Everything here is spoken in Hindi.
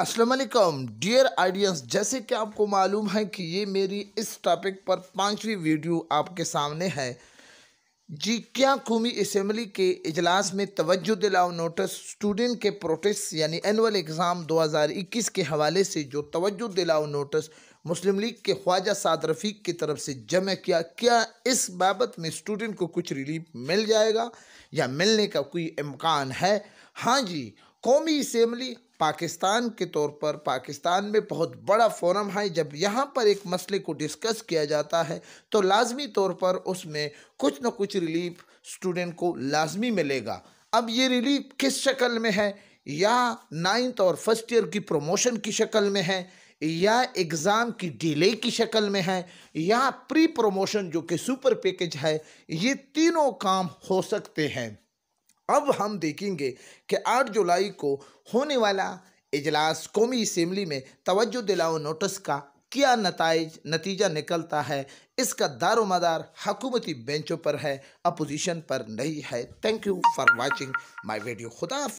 असलम डियर आइडियंस जैसे कि आपको मालूम है कि ये मेरी इस टॉपिक पर पाँचवीं वीडियो आपके सामने है जी क्या कौमी असम्बली के अजलास में तवज्जो दिलाओ नोटिस स्टूडेंट के प्रोटेस्ट यानी एनअल एग्ज़ाम 2021 के हवाले से जो तवज्जो दिलाओ नोटिस मुस्लिम लीग के ख्वाजा साद रफ़ीक की तरफ से जमा किया क्या इस बाबत में स्टूडेंट को कुछ रिलीफ मिल जाएगा या मिलने का कोई इम्कान है हाँ जी कौमी असम्बली पाकिस्तान के तौर पर पाकिस्तान में बहुत बड़ा फोरम है जब यहाँ पर एक मसले को डिस्कस किया जाता है तो लाजमी तौर पर उसमें कुछ ना कुछ रिलीफ स्टूडेंट को लाजमी मिलेगा अब ये रिलीफ किस शक्ल में है या नाइन्थ और फर्स्ट ईयर की प्रमोशन की शक्ल में है या एग्ज़ाम की डिले की शक्ल में है या प्री प्रमोशन जो कि सुपर पैकेज है ये तीनों काम हो सकते हैं अब हम देखेंगे कि 8 जुलाई को होने वाला इजलास कौमी असम्बली में तोज्जो दिलाओ नोटिस का क्या नतज नतीजा निकलता है इसका दारोमदार हकूमती बेंचों पर है अपोजिशन पर नहीं है thank you for watching my video खुदा